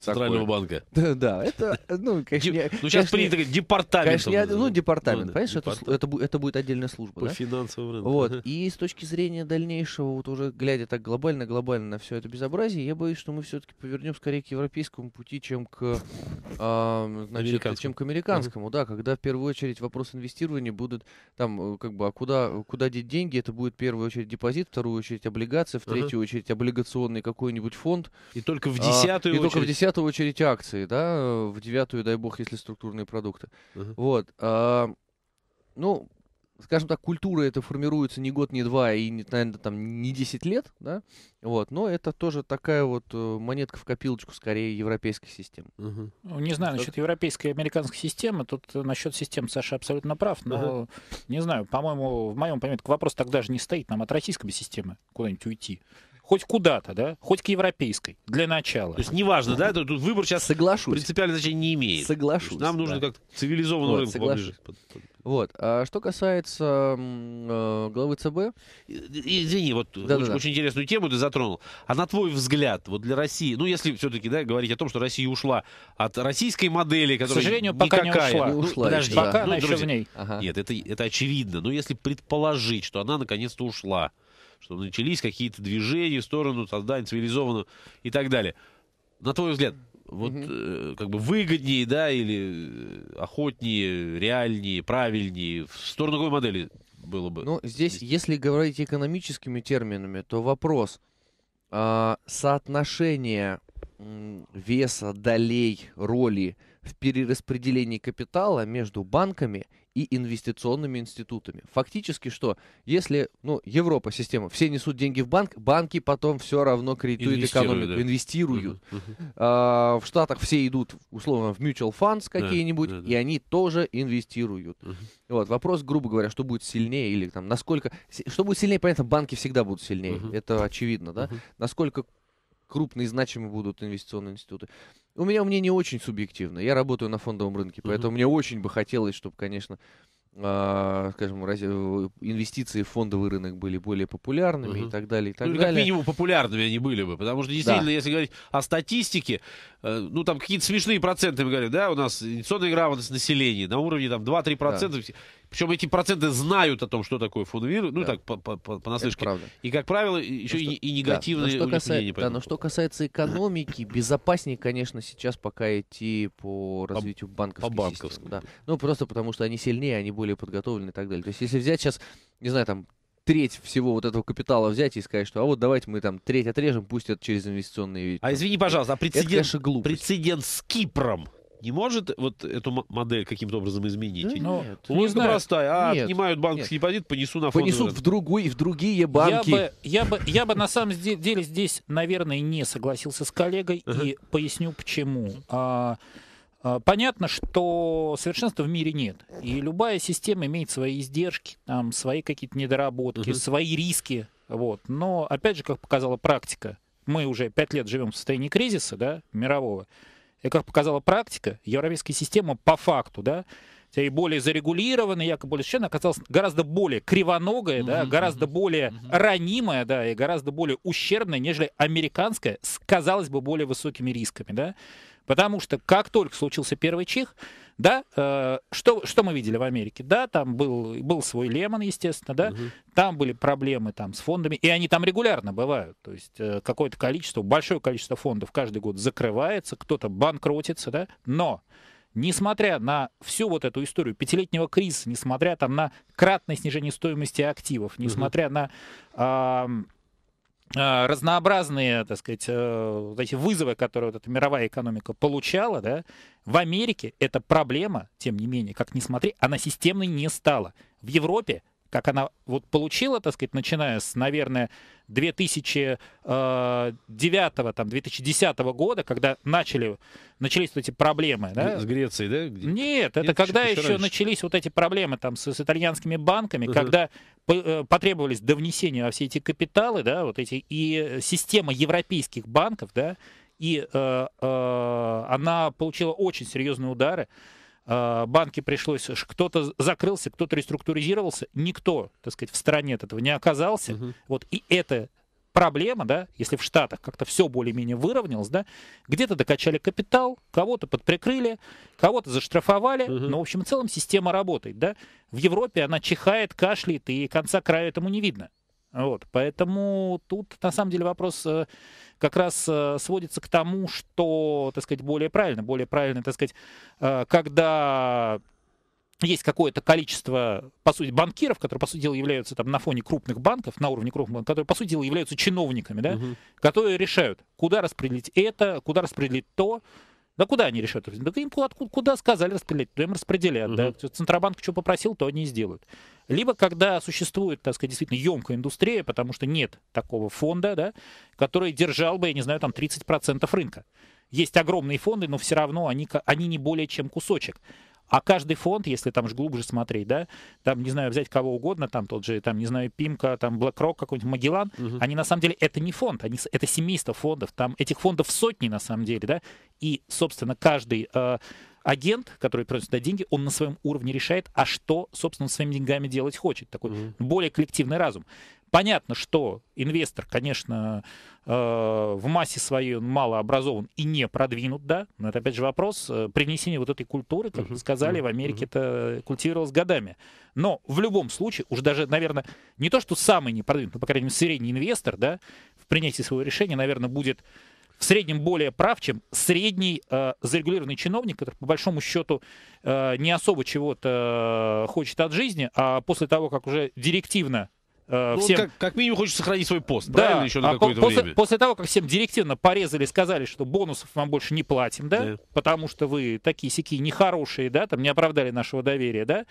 Центрального такое. банка. Да, да, это, ну, конечно... Ди, ну, сейчас принято говорить департамент. Конечно, не, ну, департамент, ну, понимаешь, департамент. Это, это, это будет отдельная служба, По да? финансовому рынку. Вот, и с точки зрения дальнейшего, вот уже глядя так глобально-глобально на все это безобразие, я боюсь, что мы все-таки повернем скорее к европейскому пути, чем к, а, значит, чем к американскому, uh-huh. да, когда в первую очередь вопрос инвестирования будут там, э, как бы, а куда, куда деть деньги, это будет в первую очередь депозит, в вторую очередь облигации, в третью uh-huh. очередь облигационный какой-нибудь фонд. И только в а, десятую а, очередь. И только в десятую хотят в очередь акции, да, э, в девятую, дай бог, если структурные продукты. Uh-huh. Вот. А, ну, скажем так, культура это формируется не год, не два и, наверное, там не 10 лет, да, вот, но это тоже такая вот э, монетка в копилочку, скорее, европейской системы. Угу. Ну, не знаю, насчет европейской и американской системы, тут э, насчет систем Саша абсолютно прав, но, угу. не знаю, по-моему, в моем понимании, вопрос тогда же не стоит, нам от российской системы куда-нибудь уйти хоть куда-то, да, хоть к европейской, для начала. То есть неважно, да, тут, тут выбор сейчас соглашусь. принципиально значения не имеет. Соглашусь. Нам нужно да. как цивилизованный цивилизованную вот, рынку соглашусь. Вот. А что касается э, главы ЦБ... Извини, вот да, очень, да, да. интересную тему ты затронул. А на твой взгляд, вот для России, ну если все-таки да, говорить о том, что Россия ушла от российской модели, которая К сожалению, никакая, пока не ушла. Не ну, ушла ну, подожди, да. пока ну, она друзья, еще в ней. Ага. Нет, это, это очевидно. Но если предположить, что она наконец-то ушла, что начались какие-то движения в сторону создания цивилизованного и так далее. На твой взгляд, вот угу. как бы выгоднее, да, или охотнее, реальнее, правильнее, в сторону какой модели было бы? Ну, здесь, если говорить экономическими терминами, то вопрос э, а, соотношения веса, долей, роли в перераспределении капитала между банками и инвестиционными институтами. Фактически что? Если, ну, Европа система, все несут деньги в банк, банки потом все равно кредитуют инвестируют, экономику, да. инвестируют. Uh-huh. Uh-huh. А, в Штатах все идут, условно, в mutual funds какие-нибудь, yeah, yeah, yeah. и они тоже инвестируют. Uh-huh. Вот, вопрос, грубо говоря, что будет сильнее или там насколько... Что будет сильнее, понятно, банки всегда будут сильнее, uh-huh. это очевидно, да? Uh-huh. Насколько крупные и значимые будут инвестиционные институты. У меня мнение очень субъективно. Я работаю на фондовом рынке, поэтому uh-huh. мне очень бы хотелось, чтобы, конечно, э, скажем, раз, э, инвестиции в фондовый рынок были более популярными uh-huh. и так далее, и так ну, далее. Как минимум популярными они были бы, потому что действительно, да. если говорить о статистике, э, ну там какие-то смешные проценты, мы говорим, да, у нас инвестиционная грамотность населения на уровне там 2-3%. Да. Причем эти проценты знают о том, что такое фунвир, ну да. так, по, наслышке, И, как правило, еще ну, что, и, и негативные да, но что касается, Да, но что касается экономики, безопаснее, конечно, сейчас пока идти по развитию по, банковской по банковской. системы. Да. Ну, просто потому что они сильнее, они более подготовлены и так далее. То есть, если взять сейчас, не знаю, там, треть всего вот этого капитала взять и сказать, что а вот давайте мы там треть отрежем, пусть это через инвестиционные... А извини, пожалуйста, а прецедент, это, конечно, глупость. прецедент с Кипром не может вот эту модель каким-то образом изменить? Ну, нет. Логика знаю. простая. А, нет. отнимают банковский нет. депозит, понесу на фондовый Понесут в, другой, в другие банки. Я бы, я, бы, я бы на самом деле здесь, наверное, не согласился с коллегой и поясню почему. А, а, понятно, что совершенства в мире нет. И любая система имеет свои издержки, там, свои какие-то недоработки, uh-huh. свои риски. Вот. Но, опять же, как показала практика, мы уже пять лет живем в состоянии кризиса да, мирового. И как показала практика, европейская система по факту, да, и более зарегулированная, якобы более защищенная, оказалась гораздо более кривоногая, да, гораздо более ранимая, да, и гораздо более ущербная, нежели американская, с, казалось бы, более высокими рисками, да. Потому что как только случился первый чих, да, э, что, что мы видели в Америке? Да, там был, был свой Лемон, естественно, да, угу. там были проблемы там с фондами, и они там регулярно бывают, то есть э, какое-то количество, большое количество фондов каждый год закрывается, кто-то банкротится, да, но несмотря на всю вот эту историю пятилетнего кризиса, несмотря там на кратное снижение стоимости активов, несмотря угу. на... Э, а, разнообразные, так сказать, э, эти вызовы, которые вот эта мировая экономика получала, да, в Америке эта проблема, тем не менее, как ни смотри, она системной не стала. В Европе как она вот получила, так сказать, начиная с, наверное, 2009 э, там 2010 года, когда начали начались вот эти проблемы, да? С Грецией, да? Где? Нет, это когда еще, еще начались вот эти проблемы там с, с итальянскими банками, uh-huh. когда по, э, потребовались до внесения во все эти капиталы, да, вот эти и система европейских банков, да, и э, э, она получила очень серьезные удары. Э, банки пришлось, кто-то закрылся, кто-то реструктуризировался, никто, так сказать, в стране от этого не оказался. Угу. Вот и это проблема, да, если в Штатах как-то все более-менее выровнялось, да, где-то докачали капитал, кого-то подприкрыли, кого-то заштрафовали, угу. но, в общем в целом, система работает, да. В Европе она чихает, кашляет, и конца края этому не видно. Вот, поэтому тут на самом деле вопрос э, как раз э, сводится к тому, что, так сказать, более правильно, более правильно, так сказать, э, когда есть какое-то количество, по сути, банкиров, которые, по сути дела, являются там на фоне крупных банков, на уровне крупных банков, которые, по сути дела, являются чиновниками, да, угу. которые решают, куда распределить это, куда распределить то, да куда они решат? Да им куда, куда сказали распределять, то им распределяют. Угу. Да? Центробанк что попросил, то они и сделают. Либо когда существует, так сказать, действительно емкая индустрия, потому что нет такого фонда, да, который держал бы, я не знаю, там 30% рынка есть огромные фонды, но все равно они, они не более чем кусочек. А каждый фонд, если там же глубже смотреть, да, там, не знаю, взять кого угодно, там тот же, там, не знаю, Пимка, там, BlackRock какой-нибудь, Магеллан, угу. они на самом деле, это не фонд, они, это семейство фондов, там этих фондов сотни на самом деле, да, и, собственно, каждый... Э, агент, который приносит сюда деньги, он на своем уровне решает, а что, собственно, своими деньгами делать хочет. Такой mm более коллективный разум. Понятно, что инвестор, конечно, э, в массе своей он мало образован и не продвинут, да, но это опять же вопрос э, принесения вот этой культуры, как uh вы сказали, в Америке это культивировалось годами. Но в любом случае, уж даже, наверное, не то, что самый не продвинут, но, по крайней мере, средний инвестор, да, в принятии своего решения, наверное, будет в среднем более прав, чем средний э, зарегулированный чиновник, который по большому счету э, не особо чего-то э, хочет от жизни, а после того, как уже директивно Э, ну, всем... Как, как минимум хочет сохранить свой пост, да. правильно, еще на а какое-то после, время. После того, как всем директивно порезали, сказали, что бонусов вам больше не платим, да, да. потому что вы такие сики, нехорошие, да, там не оправдали нашего доверия, да,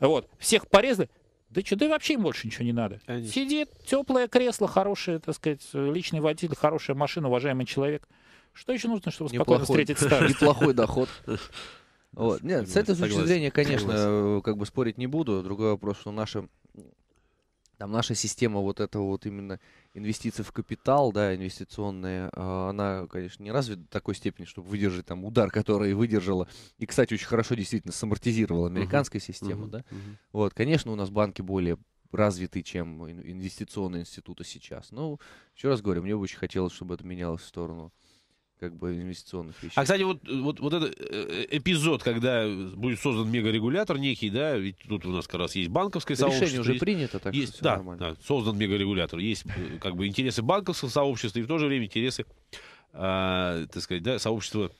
вот, всех порезали, да что, да вообще им больше ничего не надо. Конечно. Сидит, теплое кресло, хорошее, так сказать, личный водитель, хорошая машина, уважаемый человек. Что еще нужно, чтобы Неплохой. спокойно встретить старость? Неплохой доход. Вот. Нет, с этой точки зрения, конечно, э, как бы спорить не буду. Другой вопрос, что наши там наша система вот этого вот именно инвестиций в капитал, да, инвестиционная, она, конечно, не развита до такой степени, чтобы выдержать там удар, который выдержала. И, кстати, очень хорошо действительно самортизировала американская uh-huh. система, uh-huh. да. Uh-huh. Вот, конечно, у нас банки более развиты, чем инвестиционные институты сейчас. Но, ну, еще раз говорю, мне бы очень хотелось, чтобы это менялось в сторону как бы инвестиционных вещей. А, кстати, вот, вот, вот этот э, эпизод, когда будет создан мегарегулятор некий, да, ведь тут у нас как раз есть банковское Решение сообщество. Решение уже есть, принято, так есть, что да, нормально. Да, создан мегарегулятор. Есть э, как бы интересы банковского сообщества и в то же время интересы, а, так сказать, да, сообщества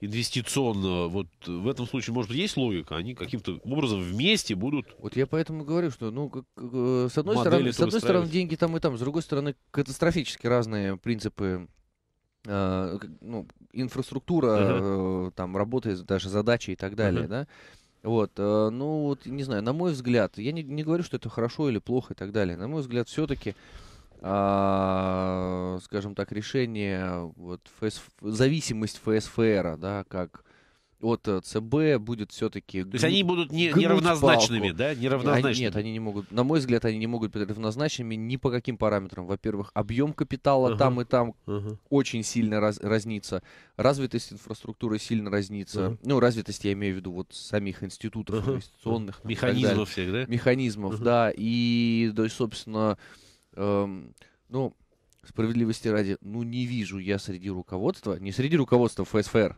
инвестиционного. Вот в этом случае, может, быть есть логика? Они каким-то образом вместе будут... Вот я поэтому говорю, что, ну, как, э, с одной, стороны, с одной стороны, деньги там и там, с другой стороны, катастрофически разные принципы Э, ну, инфраструктура, uh-huh. там, работы, даже задачи и так далее, uh-huh. да. Вот, э, ну, вот, не знаю, на мой взгляд, я не, не говорю, что это хорошо или плохо и так далее. На мой взгляд, все-таки, э, а, скажем так, решение, вот, ФС, зависимость ФСФР, да, как от э, ЦБ будет все-таки... То есть они будут не, неравнозначными, палку. да? Неравнозначными. Они, нет, они не могут, на мой взгляд, они не могут быть равнозначными ни по каким параметрам. Во-первых, объем капитала uh-huh. там и там uh-huh. очень сильно раз, разнится. Развитость инфраструктуры сильно разнится. Uh-huh. Ну, развитость я имею в виду вот самих институтов uh-huh. инвестиционных. Uh-huh. Механизмов всех, да? Механизмов, uh-huh. да. И, то есть, собственно, эм, ну, справедливости ради, ну, не вижу я среди руководства, не среди руководства ФСФР,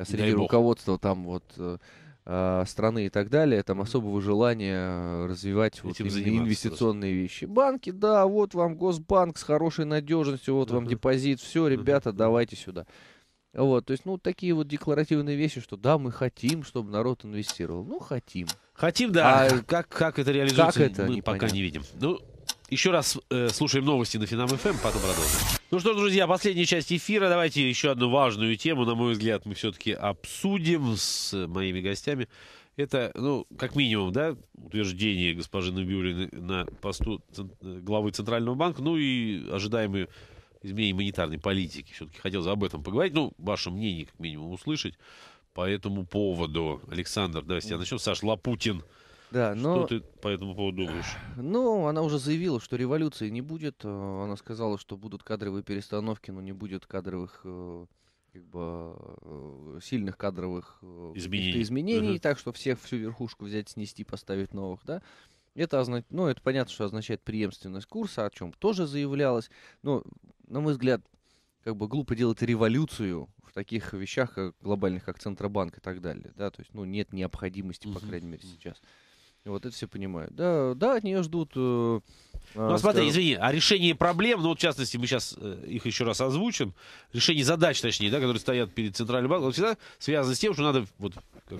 а среди руководства там вот э, а, страны и так далее, там особого желания развивать вот инвестиционные просто. вещи. Банки, да, вот вам Госбанк с хорошей надежностью, вот uh-huh. вам депозит, все, ребята, uh-huh. давайте сюда. Вот, то есть, ну, такие вот декларативные вещи, что да, мы хотим, чтобы народ инвестировал. Ну, хотим. Хотим, да. А как, как это реализуется, как это, мы непонятно. пока не видим. Ну, еще раз э, слушаем новости на Финам ФМ, эм, потом продолжим. Ну что ж, друзья, последняя часть эфира. Давайте еще одну важную тему, на мой взгляд, мы все-таки обсудим с моими гостями. Это, ну, как минимум, да, утверждение госпожи Набиулиной на посту главы Центрального банка, ну и ожидаемые изменения монетарной политики. Все-таки хотелось об этом поговорить, ну, ваше мнение, как минимум, услышать по этому поводу. Александр, давайте я начну. Саш Лапутин да, но... Что ты по этому поводу думаешь? Ну, она уже заявила, что революции не будет. Э, она сказала, что будут кадровые перестановки, но не будет кадровых э, как бы э, сильных кадровых изменений, изменений uh так что всех всю верхушку взять, снести, поставить новых, да. Это, означает, ну, это понятно, что означает преемственность курса, о чем тоже заявлялось. Но, ну, на мой взгляд, как бы глупо делать революцию в таких вещах как глобальных, как Центробанк и так далее. Да? То есть, ну, нет необходимости, uh по крайней мере, сейчас. uh вот это все понимают. Да, да от нее ждут... Э, ну, а смотри, извини, а решение проблем, ну, вот, в частности, мы сейчас э, их еще раз озвучим, решение задач, точнее, да, которые стоят перед Центральным банком, всегда связано с тем, что надо, вот, как,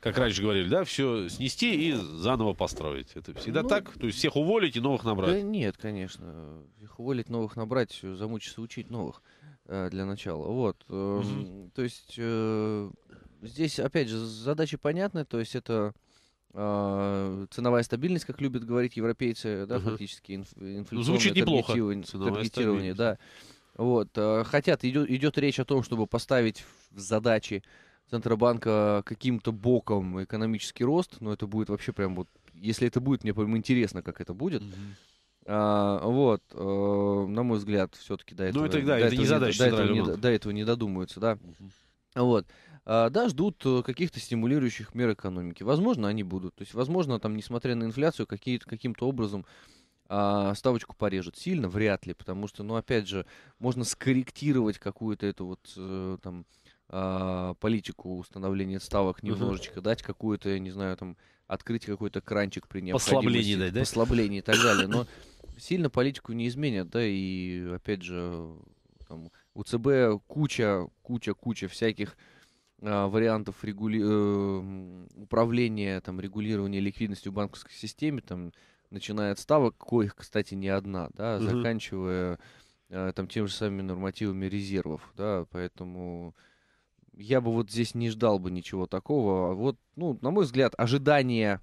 как раньше говорили, да, все снести и заново построить. Это всегда ну, так? То есть всех уволить и новых набрать? Да нет, конечно. Их уволить, новых набрать, э, замучиться учить новых э, для начала. Вот. Угу. То есть здесь, опять же, задачи понятны, то есть это а, ценовая стабильность, как любят говорить европейцы, да, угу. фактически инф, ну, инфляционное Звучит неплохо. таргетирование, да. Вот, а, хотят, идет, идет речь о том, чтобы поставить в задачи Центробанка каким-то боком экономический рост, но это будет вообще прям вот, если это будет, мне прям интересно, как это будет. Угу. А, вот, э, на мой взгляд, все-таки ну, до этого... да, это не задача. До этого не, додумаются, да. Угу. Вот. А, да, ждут э, каких-то стимулирующих мер экономики. Возможно, они будут. То есть, возможно, там, несмотря на инфляцию, каким-то образом а, ставочку порежут. Сильно вряд ли, потому что, ну, опять же, можно скорректировать какую-то эту вот э, там а, политику установления ставок немножечко, угу. дать какую-то, я не знаю, там, открыть какой-то кранчик при необходимости. Послабление дать, да? Послабление и так далее. Но сильно политику не изменят, да, и, опять же, там, у ЦБ куча, куча, куча всяких а, вариантов регули... Эм, управления, там, регулирования ликвидностью в банковской системе, там, начиная от ставок, коих, кстати, не одна, да, угу. заканчивая э, там тем же самыми нормативами резервов, да, поэтому я бы вот здесь не ждал бы ничего такого. А вот, ну, на мой взгляд, ожидание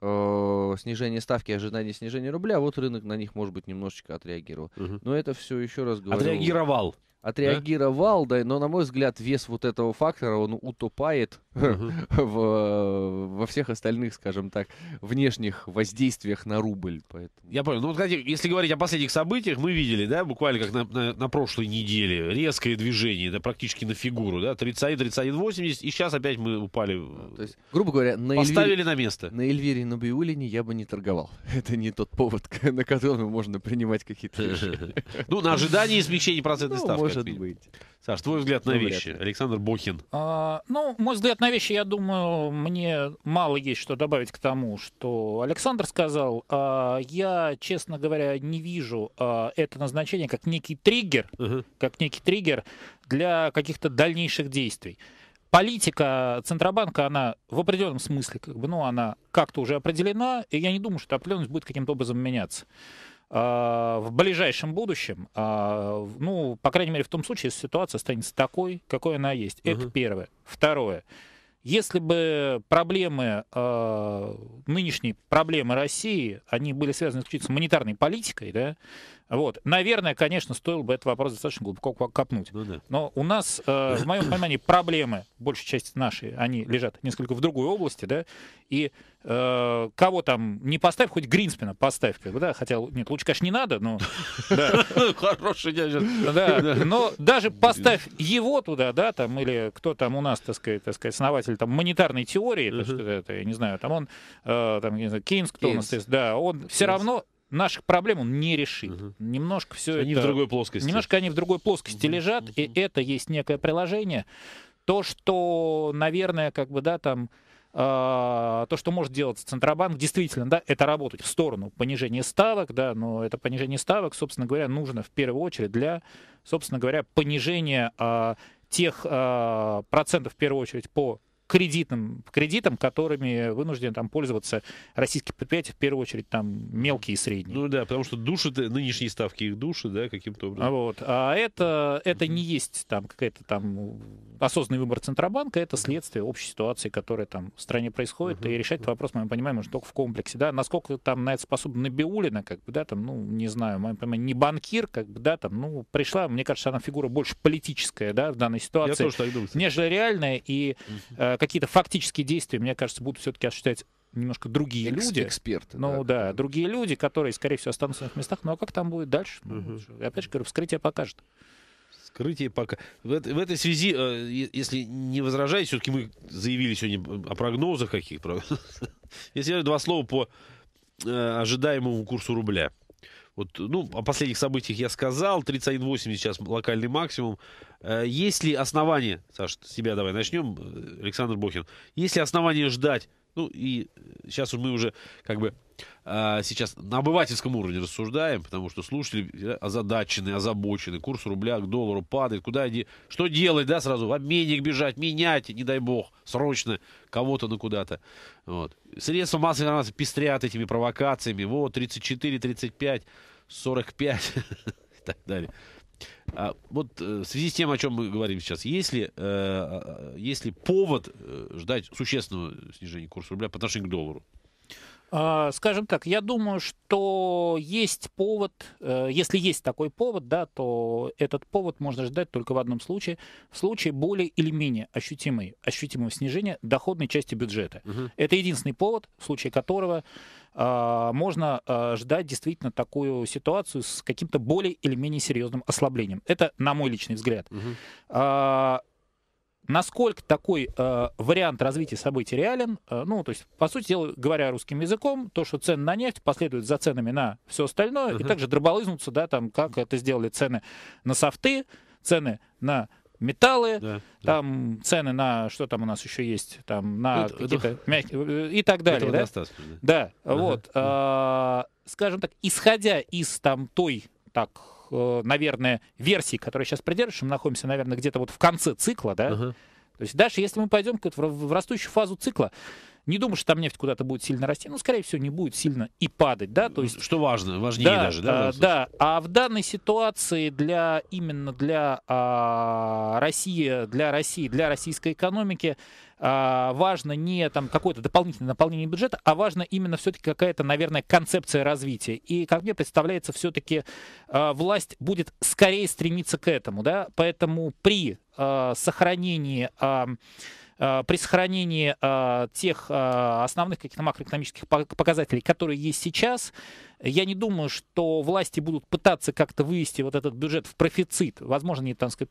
э, снижения ставки, ожидание снижения рубля, вот рынок на них, может быть, немножечко отреагировал. Угу. Но это все еще раз говорю. Отреагировал отреагировал, да? да, но, на мой взгляд, вес вот этого фактора, он утопает в, э, во всех остальных, скажем так, внешних воздействиях на рубль. Поэтому. Я понял. Ну, вот, кстати, если говорить о последних событиях, мы видели, да, буквально как на, на, на прошлой неделе, резкое движение, да, практически на фигуру, да, 31, 31, 80, и сейчас опять мы упали. Ну, то есть, грубо говоря, на поставили Эльвире, на место. На Эльвире на Биулине я бы не торговал. Это не тот повод, на котором можно принимать какие-то Ну, на ожидании смягчения процентной ну, ставки. Может минимум. быть. Саш, твой взгляд на ну, вещи. Александр Бухин. А, ну, мой взгляд на вещи, я думаю, мне мало есть что добавить к тому, что Александр сказал. А, я, честно говоря, не вижу а, это назначение как некий триггер, угу. как некий триггер для каких-то дальнейших действий политика Центробанка, она в определенном смысле, как бы, ну, она как-то уже определена, и я не думаю, что определенность будет каким-то образом меняться. Э, в ближайшем будущем, э, ну, по крайней мере, в том случае, если ситуация останется такой, какой она есть. Это угу. первое. Второе. Если бы проблемы, э, нынешние проблемы России, они были связаны исключительно с монетарной политикой, да, вот. Наверное, конечно, стоило бы этот вопрос достаточно глубоко копнуть. Ну, да. Но у нас, э, в моем понимании, проблемы, большая часть нашей, они лежат несколько в другой области, да, и э, кого там не поставь, хоть Гринспена, поставь, как бы, да, хотя, нет, лучше, конечно, не надо, но... Хороший дядя. Да, но даже поставь его туда, да, там, или кто там у нас, так сказать, так сказать основатель там монетарной теории, я не знаю, там он, э, там, не знаю, Кейнс, кто у нас, да, он все равно наших проблем он не решит. Угу. Немножко все они это... в другой плоскости. Немножко они в другой плоскости угу. лежат, угу. и это есть некое приложение. То, что, наверное, как бы, да, там, а, то, что может делать Центробанк, действительно, да, это работать в сторону понижения ставок, да, но это понижение ставок, собственно говоря, нужно в первую очередь для, собственно говоря, понижения а, тех а, процентов, в первую очередь, по кредитам, кредитам, которыми вынуждены там пользоваться российские предприятия, в первую очередь там мелкие и средние. Ну да, потому что душат, нынешние ставки их души, да, каким-то образом. Вот. А это, это не есть там какая-то там осознанный выбор Центробанка, это следствие общей ситуации, которая там в стране происходит, uh-huh. и решать этот вопрос, мы понимаем, уже только в комплексе, да, насколько там на это способна Набиулина, как бы, да, там, ну, не знаю, мы понимаем, не банкир, как бы, да, там, ну, пришла, мне кажется, она фигура больше политическая, да, в данной ситуации, Я тоже так думаю, нежели реальная, и uh-huh Э, какие-то фактические действия, мне кажется, будут все-таки осуществлять немножко другие Экс- люди. Эксперты. Ну да, да, другие люди, которые, скорее всего, останутся на их местах. Ну а как там будет дальше? Угу. опять же говорю, вскрытие покажет. Вскрытие пока. В, в этой связи, э, если не возражаете, все-таки мы заявили сегодня о прогнозах каких-то. Если я два слова по э, ожидаемому курсу рубля. Вот, ну, о последних событиях я сказал. 31.80 сейчас локальный максимум. Э, есть ли основания, Саш, с тебя давай начнем, э, Александр Бухин, Есть ли основания ждать ну и сейчас э, мы уже как бы а, сейчас на обывательском уровне рассуждаем, потому что слушатели э, озадачены, озабочены, курс рубля к доллару падает, куда они, что делать, да, сразу в обменник бежать, менять, не дай бог, срочно кого-то на куда-то. Вот. Средства массовой информации пестрят этими провокациями, вот, 34, 35, 45 и так далее. А, вот э, в связи с тем, о чем мы говорим сейчас, если, э, а, а, если повод э, ждать существенного снижения курса рубля по отношению к доллару? А, скажем так, я думаю, что есть повод, э, если есть такой повод, да, то этот повод можно ждать только в одном случае, в случае более или менее ощутимой, ощутимого снижения доходной части бюджета. Угу. Это единственный повод, в случае которого а, можно а, ждать действительно такую ситуацию с каким-то более или менее серьезным ослаблением. Это на мой личный взгляд. Угу насколько такой э, вариант развития событий реален. Э, ну, то есть, по сути дела, говоря русским языком, то, что цены на нефть последуют за ценами на все остальное, uh-huh. и также дроболызнутся, да, там, как это сделали цены на софты, цены на металлы, да, там да. цены на что там у нас еще есть, там на это, какие-то это, мягкие э, и так далее, да? Да, ага, вот, да. Э, скажем так, исходя из там той так Э, наверное, версий, которые сейчас придерживаешься, мы находимся, наверное, где-то вот в конце цикла, да? Uh-huh. То есть дальше, если мы пойдем в растущую фазу цикла, не думаю, что там нефть куда-то будет сильно расти, но, ну, скорее всего, не будет сильно и падать, да, то есть... Что важно, важнее да, даже, да? А, да, а в данной ситуации для, именно для а, России, для России, для российской экономики а, важно не там какое-то дополнительное наполнение бюджета, а важно именно все-таки какая-то, наверное, концепция развития. И, как мне представляется, все-таки а, власть будет скорее стремиться к этому, да, поэтому при а, сохранении Э, при сохранении э, тех э, основных каких-то макроэкономических показателей, которые есть сейчас, я не думаю, что власти будут пытаться как-то вывести вот этот бюджет в профицит. Возможно, они, так сказать,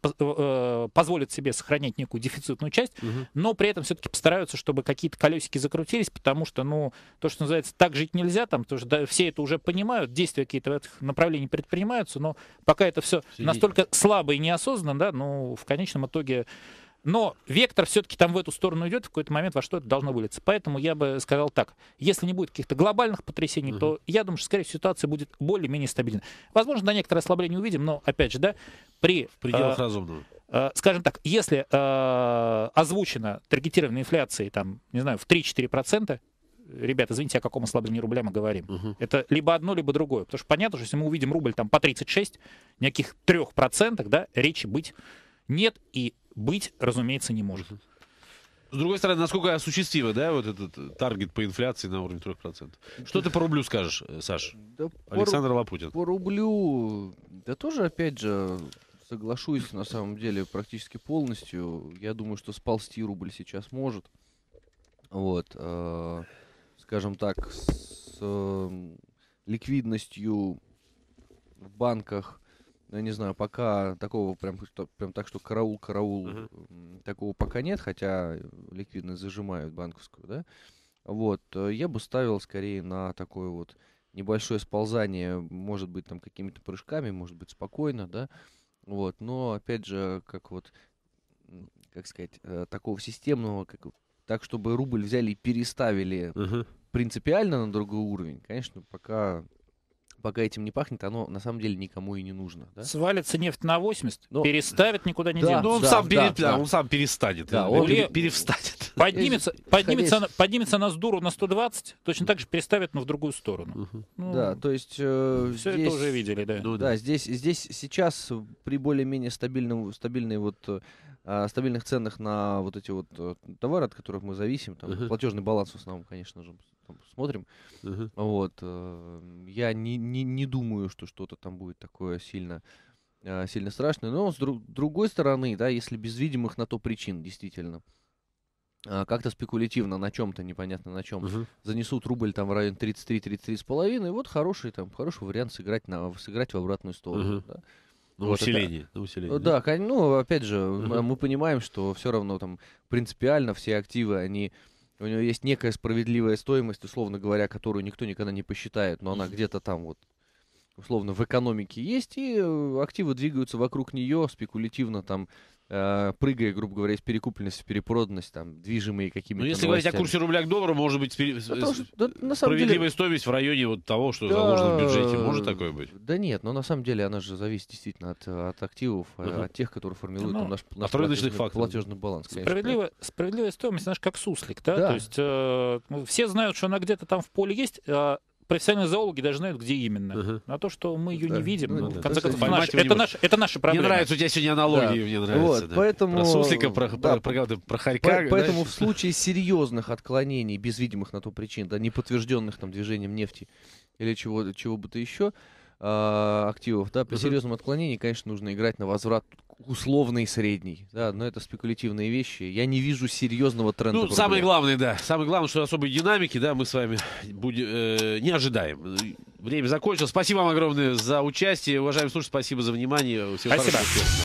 позволят себе сохранять некую дефицитную часть, угу. но при этом все-таки постараются, чтобы какие-то колесики закрутились, потому что, ну, то, что называется, так жить нельзя, там, потому что да, все это уже понимают, действия какие-то в этих направлениях предпринимаются, но пока это все Сидите. настолько слабо и неосознанно, да, ну, в конечном итоге но вектор все-таки там в эту сторону идет в какой-то момент, во что это должно вылиться. Поэтому я бы сказал так, если не будет каких-то глобальных потрясений, угу. то я думаю, что, скорее всего, ситуация будет более-менее стабильна. Возможно, на некоторое ослабление увидим, но, опять же, да, при... В пределах э, разумного. Э, скажем так, если э, озвучено таргетированной инфляции, там, не знаю, в 3-4%, ребята извините, о каком ослаблении рубля мы говорим. Угу. Это либо одно, либо другое. Потому что понятно, что если мы увидим рубль там по 36, никаких 3%, да, речи быть нет, и быть, разумеется, не может. С другой стороны, насколько осуществимо, да, вот этот э, таргет по инфляции на уровне 3%? Что ты по рублю скажешь, э, Саш? Да Александр по, Лапутин. По рублю, да тоже, опять же, соглашусь на самом деле практически полностью. Я думаю, что сползти рубль сейчас может. Вот, э, скажем так, с э, ликвидностью в банках ну, я не знаю, пока такого прям, прям так, что караул-караул, угу. Караул, такого пока нет, хотя ликвидность зажимают банковскую, да. Вот, э, я бы ставил скорее на такое вот небольшое сползание, может быть, там какими-то прыжками, может быть, спокойно, да. Вот, но опять же, как вот, как сказать, э, такого системного, как, так, чтобы рубль взяли и переставили угу. принципиально на другой уровень, конечно, пока пока этим не пахнет, оно на самом деле никому и не нужно. Да? Свалится нефть на 80, но... Ну, переставит никуда не денется. да, ну, он, да, сам да, пере... да, он сам перестанет, да, э, он пере... перевстанет. Поднимется, поднимется, она, поднимется на сдуру на 120, точно так же переставит, но в другую сторону. Угу. Ну, да, то есть... Э, все здесь... это уже видели, да. Ну, да, да здесь, здесь сейчас при более-менее стабильном, стабильной вот э, а, стабильных ценах на вот эти вот э, товары, от которых мы зависим, там, uh-huh. платежный баланс в основном, конечно же, там, смотрим. Uh-huh. Вот, э, я не, не, не думаю, что что-то там будет такое сильно э, сильно страшное, но с друг, другой стороны, да, если без видимых на то причин, действительно, э, как-то спекулятивно на чем-то, непонятно на чем, uh-huh. занесут рубль там в район 33-33,5, вот хороший там, хороший вариант сыграть, на, сыграть в обратную сторону, uh-huh. да. На ну, вот усиление, это... Ну, на усиление. Да, да, ну, опять же, угу. мы понимаем, что все равно там принципиально все активы, они у него есть некая справедливая стоимость, условно говоря, которую никто никогда не посчитает, но она где-то там вот условно в экономике есть, и э, активы двигаются вокруг нее спекулятивно там э, прыгая, грубо говоря, из перекупленности в перепроданность, там, движимые какими-то Ну, если новостями. говорить о курсе рубля к доллару, может быть, пере... Потому, что, да, справедливая деле... стоимость в районе вот того, что да... заложено в бюджете, может такое быть? Да нет, но на самом деле она же зависит действительно от, от активов, uh-huh. от тех, которые формируют ну, там, наш, наш платежный, фактов. платежный баланс. Справедливая, справедливая стоимость, знаешь, как суслик, да? да. То есть э, ну, все знают, что она где-то там в поле есть, э, профессиональные зоологи даже знают, где именно. Угу. А то, что мы ее да. не видим, ну, в конце концов, это, наш, это, наш, это наши проблемы. Мне нравятся у тебя сегодня аналогии, да. мне нравится. Вот, да. поэтому, про суслика, про, да, про, про, про хорька. По, поэтому в случае серьезных отклонений, без видимых на то причин, да, не подтвержденных там движением нефти или чего, чего бы то еще, а, активов, да, при серьезном отклонении, конечно, нужно играть на возврат условный средний. Да, но это спекулятивные вещи. Я не вижу серьезного тренда. Ну, самое главное, да. Самое главное, что особой динамики, да, мы с вами будем, э, не ожидаем. Время закончилось. Спасибо вам огромное за участие. Уважаемые слушатели, спасибо за внимание. Всего спасибо. хорошего.